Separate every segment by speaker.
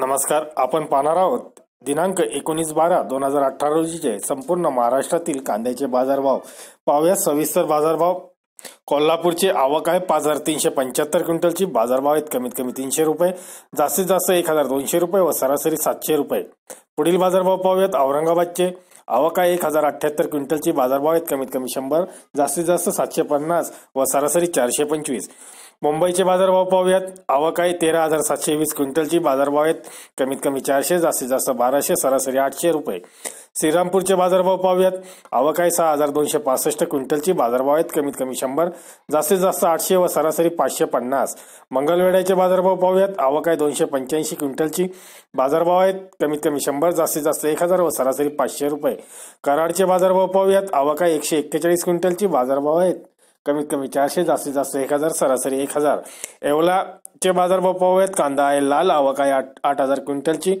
Speaker 1: नमस्कार आपण पाहणार आहोत दिनांक एकोणीस बारा दोन हजार अठरा रोजीचे संपूर्ण महाराष्ट्रातील कांद्याचे बाजारभाव पाहूया सविस्तर बाजारभाव कोल्हापूरचे आवक आहे पाच हजार तीनशे पंच्याहत्तर क्विंटलची बाजारभाव आहेत कमीत कमी तीनशे रुपये जास्तीत जास्त एक हजार दोनशे रुपये व सरासरी सातशे रुपये पुढील बाजारभाव पाहूयात औरंगाबादचे आवक आहे एक हजार अठ्ठ्याहत्तर क्विंटलची बाजारभाव आहेत कमीत कमी शंभर जास्तीत जास्त सातशे पन्नास व सरासरी चारशे पंचवीस मुंबईचे बाजारभाव पाहूयात आवक आहे तेरा हजार सातशे वीस क्विंटलची बाजारभाव आहेत कमीत कमी चारशे जास्तीत जास्त बाराशे सरासरी आठशे रुपये श्रीरामपूरचे बाजारभाव पाहूयात आवकाय सहा हजार दोनशे पासष्ट क्विंटलची बाजारभाव आहेत कमीत कमी शंभर जास्तीत जास्त आठशे व सरासरी पाचशे पन्नास मंगलवेड्याचे बाजारभाव पाहूयात आवकाय दोनशे पंच्याऐंशी क्विंटलची बाजारभाव आहेत कमीत कमी शंभर जास्तीत जास्त एक हजार व सरासरी पाचशे रुपये कराडचे बाजारभाव पाहूयात आवकाय एकशे एक्केचाळीस क्विंटलची बाजारभाव आहेत कमीत कमी चारशे जास्तीत जास्त एक हजार सरासरी एक हजार चे बाजारभाव आहेत कांदा आहे लाल आवक आहे आठ आठ हजार क्विंटलची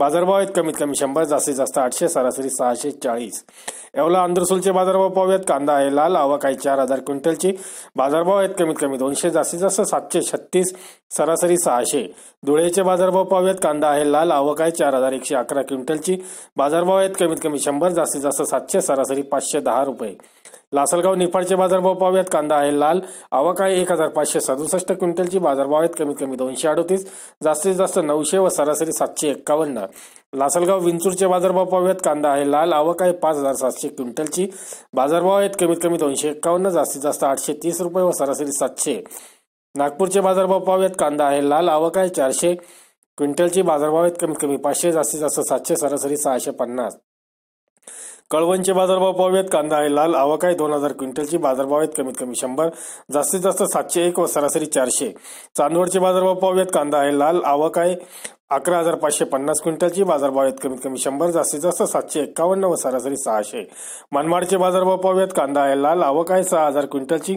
Speaker 1: बाजारभाव आहेत कमीत कमी शंभर जास्तीत जास्त आठशे सरासरी सहाशे चाळीस एवला आंध्रसूलचे बाजारभाव पाहूयात कांदा आहे लाल आवक आहे चार हजार क्विंटलची बाजारभाव आहेत कमीत कमी दोनशे जास्तीत जास्त सातशे छत्तीस सरासरी सहाशे धुळेचे बाजारभाव आहेत कांदा आहे लाल आवक आहे चार हजार एकशे अकरा क्विंटलची बाजारभाव आहेत कमीत कमी शंभर जास्तीत जास्त सातशे सरासरी पाचशे दहा रुपये लासलगाव निफाडचे बाजारभाव पाहूयात कांदा आहे लाल आवक आहे एक हजार पाचशे सदुसष्ट क्विंटलची बाजारभाव आहेत कमीत कमी दोनशे अडोतीस जास्तीत जास्त नऊशे व सरासरी सातशे एक्कावन्न लासलगाव विंचूरचे बाजारभाव पाहूयात कांदा आहे लाल आवक आहे पाच हजार सातशे क्विंटलची बाजारभाव आहेत कमीत कमी दोनशे एक्कावन्न जास्तीत जास्त आठशे तीस रुपये व सरासरी सातशे नागपूरचे बाजारभाव पाहूयात कांदा आहे लाल आवक आहे चारशे क्विंटलची बाजारभाव आहेत कमीत कमी पाचशे जास्तीत जास्त सातशे सरासरी सहाशे पन्नास कळवणचे बाजारभाव पाहूयात कांदा आहे लाल आवक आहे दोन हजार क्विंटलची बाजारभाव आहेत कमीत कमी शंभर जास्तीत जास्त सातशे एक व सरासरी चारशे चांदवडचे बाजारभाव पाहूयात कांदा आहे लाल आवक आहे अकरा हजार पाचशे पन्नास क्विंटलची बाजारभाव आहेत कमीत कमी शंभर जास्तीत जास्त सातशे एक्कावन्न व सरासरी सहाशे मनमाडचे बाजारभाव पाहूयात कांदा आहे लाल आवक आहे सहा हजार क्विंटलची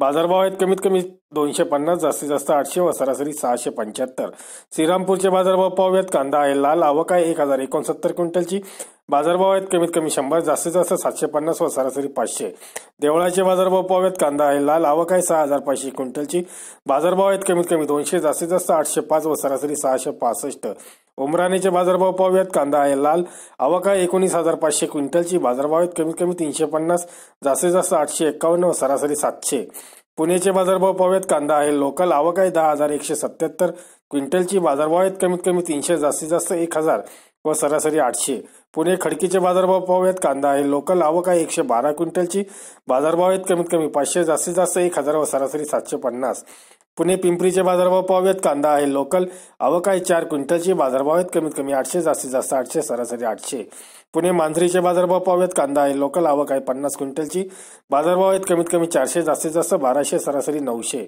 Speaker 1: बाजारभाव आहेत कमीत कमी दोनशे पन्नास जास्तीत जास्त आठशे व सरासरी सहाशे पंच्याहत्तर श्रीरामपूरचे बाजारभाव पाहूयात कांदा आहे लाल आवक आहे एक हजार एकोणसत्तर क्विंटलची बाजारभाव आहेत कमीत कमी शंभर जास्तीत जास्त सातशे पन्नास व सरासरी पाचशे देवळाचे बाजारभाव पाहूयात कांदा आहे लाल आवक आहे सहा हजार पाचशे क्विंटलची बाजारभाव आहेत कमीत कमी दोनशे जास्तीत जास्त आठशे पाच व सरासरी सहाशे पासष्ट उमराणीचे बाजारभाव पाहूयात कांदा आहे लाल आवक आहे एकोणीस हजार पाचशे क्विंटलची बाजारभाव आहेत कमीत कमी तीनशे पन्नास जास्तीत जास्त आठशे एकावन्न व सरासरी सातशे पुणेचे बाजारभाव पाहूयात कांदा आहे लोकल आवक आहे दहा हजार एकशे सत्याहत्तर क्विंटलची बाजारभाव आहेत कमीत कमी तीनशे जास्तीत जास्त एक हजार व सरासरी आठशे पुणे खडकीचे बाजारभाव पाहूयात कांदा आहे लोकल आवक आहे एकशे बारा क्विंटलची बाजारभाव आहेत कमीत कमी पाचशे जास्तीत जास्त एक हजार व सरासरी सातशे पन्नास पुणे पिंपरीचे बाजारभाव पाहूयात कांदा आहे लोकल आवक आहे चार क्विंटलची बाजारभाव आहेत कमीत कमी आठशे जास्तीत जास्त आठशे सरासरी आठशे पुणे मांजरीचे बाजारभाव पाहूयात कांदा आहे लोकल आवक आहे पन्नास क्विंटलची बाजारभाव आहेत कमीत कमी चारशे जास्तीत जास्त बाराशे सरासरी नऊशे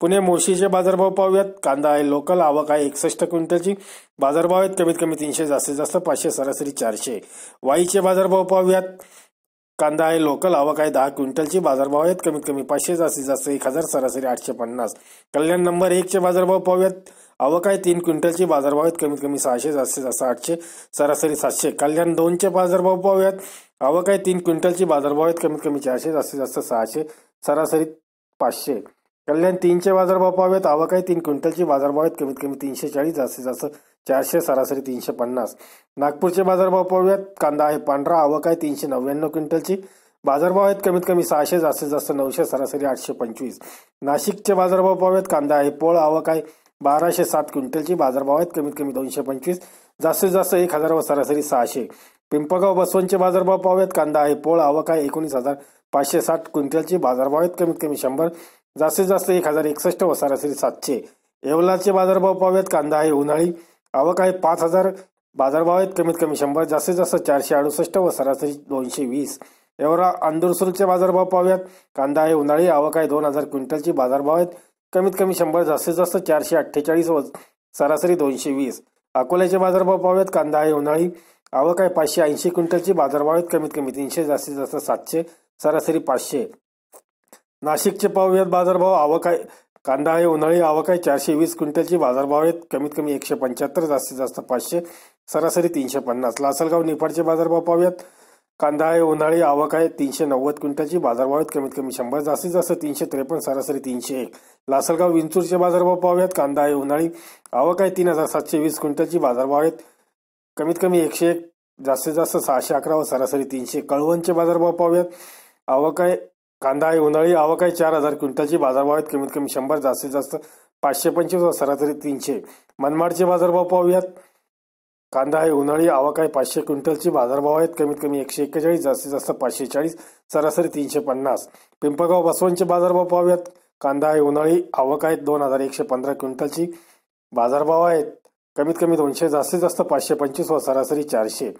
Speaker 1: पुणे मोशीचे बाजारभाव पाहूयात कांदा आहे लोकल आवक आहे एकसष्ट क्विंटलची बाजारभाव आहेत कमीत कमी तीनशे जास्तीत जास्त पाचशे सरासरी चारशे वाईचे बाजारभाव पाहूयात कांदा आहे लोकल आवक आहे दहा क्विंटलची बाजारभाव आहेत कमीत कमी पाचशे जास्तीत जास्त एक हजार सरासरी आठशे पन्नास कल्याण नंबर एकचे बाजारभाव पाहूयात आवक आहे तीन क्विंटलची बाजारभाव आहेत कमीत कमी सहाशे जास्तीत जास्त आठशे सरासरी सातशे कल्याण दोनचे बाजारभाव पाहूयात आवक आहे तीन क्विंटलची बाजारभाव आहेत कमीत कमी चारशे जास्तीत जास्त सहाशे सरासरी पाचशे कल्याण तीनशे बाजारभाव आवक आहे तीन क्विंटलची बाजारभाव आहेत कमीत कमी तीनशे चाळीस जास्तीत जास्त चारशे सरासरी तीनशे पन्नास नागपूरचे बाजारभाव पाहूयात कांदा आहे पांढरा आवक आहे तीनशे नव्याण्णव क्विंटलची बाजारभाव आहेत कमीत कमी सहाशे जास्तीत जास्त नऊशे सरासरी आठशे पंचवीस नाशिकचे बाजारभाव पाहूयात कांदा आहे पोळ आवक आहे बाराशे सात क्विंटलची बाजारभाव आहेत कमीत कमी दोनशे पंचवीस जास्तीत जास्त एक हजार व सरासरी सहाशे पिंपगाव बसवंतचे बाजारभाव पाहूयात कांदा आहे पोळ आवक आहे एकोणीस हजार पाचशे साठ क्विंटलची बाजारभाव आहेत कमीत कमी शंभर जास्तीत जास्त एक हजार एकसष्ट व सरासरी सातशे येवलाचे बाजारभाव पाहूयात कांदा आहे उन्हाळी आवक आहे पाच हजार बाजारभाव आहेत कमीत कमी शंभर जास्तीत जास्त चारशे अडुसष्ट व सरासरी दोनशे वीस एवढा अंदुरसूरचे बाजारभाव पाहूयात कांदा आहे उन्हाळी आवक आहे दोन हजार क्विंटलची बाजारभाव आहेत कमीत कमी शंभर जास्तीत जास्त चारशे अठ्ठेचाळीस व सरासरी दोनशे वीस अकोल्याचे बाजारभाव पाहूयात कांदा आहे उन्हाळी आवक आहे पाचशे ऐंशी क्विंटलची बाजारभाव आहेत कमीत कमी तीनशे जास्तीत जास्त सातशे सरासरी पाचशे नाशिकचे पाहूयात बाजारभाव आवक कांदा आहे उन्हाळी आवक आहे चारशे वीस क्विंटलची बाजारभाव आहेत कमीत कमी एकशे पंच्याहत्तर जास्तीत जास्त पाचशे सरासरी तीनशे पन्नास लासलगाव निफाडचे बाजारभाव पाहूयात कांदा आहे उन्हाळी आवक आहे तीनशे नव्वद क्विंटलची बाजारभाव आहेत कमीत कमी शंभर जास्तीत जास्त तीनशे त्रेपन्न सरासरी तीनशे एक लासलगाव विंचूरचे बाजारभाव पाहूयात कांदा आहे उन्हाळी आवक आहे तीन हजार सातशे वीस क्विंटलची बाजारभाव आहेत कमीत कमी एकशे एक जास्तीत जास्त सहाशे अकरा व सरासरी तीनशे कळवणचे बाजारभाव पाहूयात आवक आहे कांदा आहे उन्हाळी आवक आहे चार हजार क्विंटलची बाजारभाव आहेत कमीत कमी शंभर जास्तीत जास्त पाचशे पंचवीस सरासरी तीनशे मनमाडचे बाजारभाव पाहूयात कांदा आहे उन्हाळी आवक आहे पाचशे क्विंटलची बाजारभाव आहेत कमीत कमी एकशे एक्केचाळीस जास्तीत जास्त पाचशे चाळीस सरासरी तीनशे पन्नास पिंपळगाव बसवंतचे बाजारभाव पाहूयात कांदा आहे उन्हाळी आवक आहेत दोन हजार एकशे पंधरा क्विंटलची बाजारभाव आहेत कमीत कमी दोनशे जास्तीत जास्त पाचशे पंचवीस व सरासरी चारशे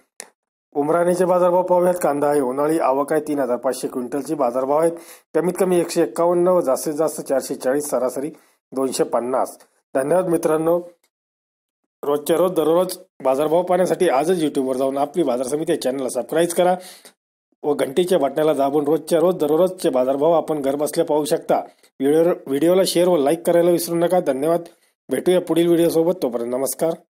Speaker 1: उमराणीचे बाजारभाव पाहूयात कांदा आहे उन्हाळी आवक आहे तीन हजार पाचशे क्विंटलचे बाजारभाव आहेत कमीत कमी एकशे एक्कावन्न व जास्तीत जास्त चारशे चाळीस सरासरी दोनशे पन्नास धन्यवाद मित्रांनो रोजच्या रोज दररोज बाजारभाव पाहण्यासाठी आजच युट्यूबवर जाऊन आपली बाजार समिती या चॅनलला सबस्क्राईब करा व घंटीच्या बटण्याला दाबून रोजच्या रोज दररोजचे बाजारभाव आपण घरबसल्या पाहू शकता व्हिडिओ व्हिडिओला शेअर व लाईक करायला विसरू नका धन्यवाद भेटूया पुढील व्हिडिओसोबत तोपर्यंत नमस्कार